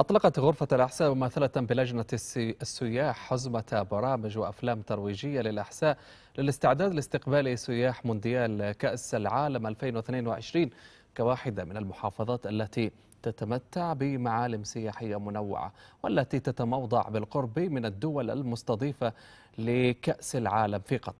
أطلقت غرفة الأحساء ممثلة بلجنة السياح حزمة برامج وأفلام ترويجية للأحساء للاستعداد لاستقبال سياح مونديال كأس العالم 2022 كواحدة من المحافظات التي تتمتع بمعالم سياحية منوعة والتي تتموضع بالقرب من الدول المستضيفة لكأس العالم في قطر